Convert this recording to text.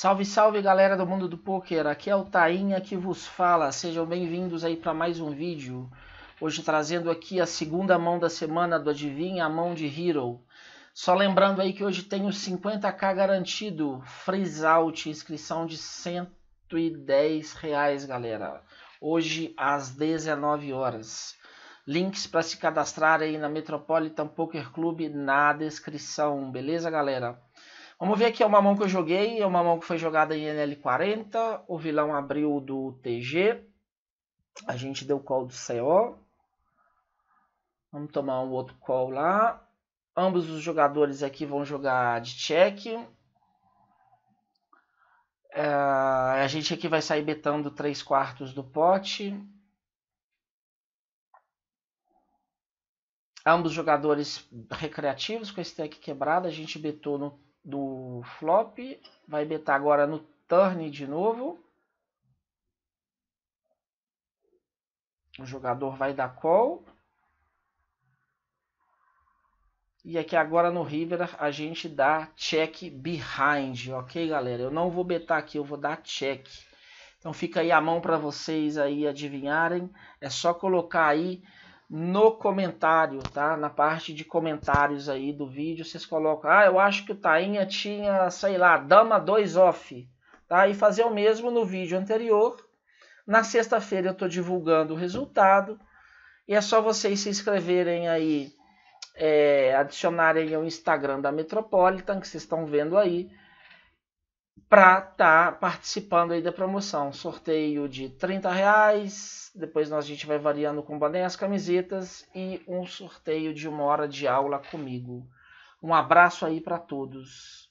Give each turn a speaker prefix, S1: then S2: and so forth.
S1: Salve, salve galera do mundo do poker, aqui é o Tainha que vos fala, sejam bem-vindos aí para mais um vídeo. Hoje trazendo aqui a segunda mão da semana do Adivinha, a mão de Hero. Só lembrando aí que hoje tem os 50k garantido, freeze out, inscrição de 110 reais galera. Hoje às 19 horas. Links para se cadastrar aí na Metropolitan Poker Club na descrição, beleza galera? Vamos ver aqui, é uma mão que eu joguei, é uma mão que foi jogada em NL40, o vilão abriu do TG, a gente deu call do CO, vamos tomar um outro call lá, ambos os jogadores aqui vão jogar de check, é, a gente aqui vai sair betando 3 quartos do pote, ambos jogadores recreativos com esse tech quebrado, a gente betou no do flop, vai betar agora no turn de novo. O jogador vai dar call. E aqui agora no river a gente dá check behind, ok galera? Eu não vou betar aqui, eu vou dar check. Então fica aí a mão para vocês aí adivinharem. É só colocar aí no comentário, tá? Na parte de comentários aí do vídeo, vocês colocam, ah, eu acho que o Tainha tinha, sei lá, dama 2 off, tá? E fazer o mesmo no vídeo anterior. Na sexta-feira eu estou divulgando o resultado e é só vocês se inscreverem aí, é, adicionarem o Instagram da Metropolitan, que vocês estão vendo aí, para estar tá participando aí da promoção. Sorteio de 30 reais, depois nós, a gente vai variando com bandeiras, camisetas e um sorteio de uma hora de aula comigo. Um abraço aí para todos.